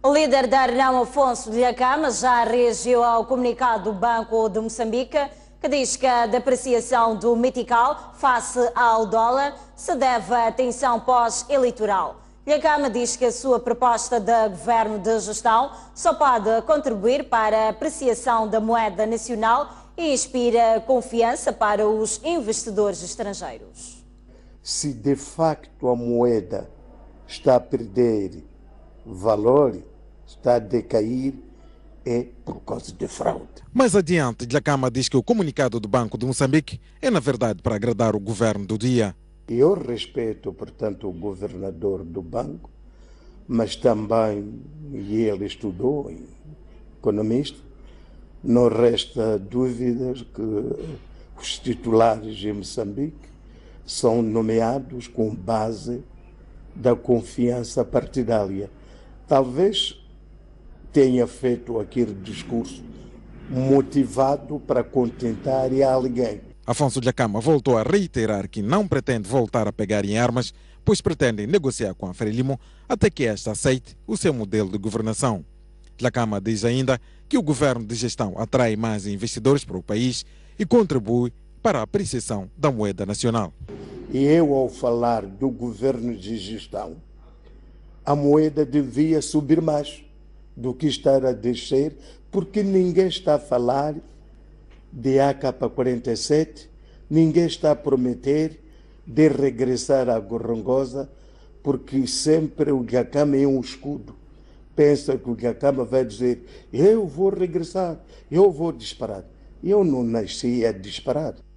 O líder da Arnão, Afonso de Lhacama, já reagiu ao comunicado do Banco de Moçambique, que diz que a depreciação do metical face ao dólar se deve à tensão pós-eleitoral. Lhacama diz que a sua proposta de governo de gestão só pode contribuir para a apreciação da moeda nacional e inspira confiança para os investidores estrangeiros. Se de facto a moeda está a perder valor está a decair é por causa de fraude. Mais adiante, Dlacama diz que o comunicado do Banco de Moçambique é, na verdade, para agradar o governo do dia. Eu respeito, portanto, o governador do banco, mas também, e ele estudou, é economista, não resta dúvidas que os titulares de Moçambique são nomeados com base da confiança partidária. Talvez tenha feito aquele discurso motivado para contentar alguém. Afonso de Acama voltou a reiterar que não pretende voltar a pegar em armas, pois pretende negociar com a Frelimo até que esta aceite o seu modelo de governação. Lacama diz ainda que o governo de gestão atrai mais investidores para o país e contribui para a apreciação da moeda nacional. E eu, ao falar do governo de gestão, a moeda devia subir mais do que estar a descer, porque ninguém está a falar de AK-47, ninguém está a prometer de regressar à Gorongosa, porque sempre o Gacama é um escudo. Pensa que o Gacama vai dizer: eu vou regressar, eu vou disparar. Eu não nasci a disparar.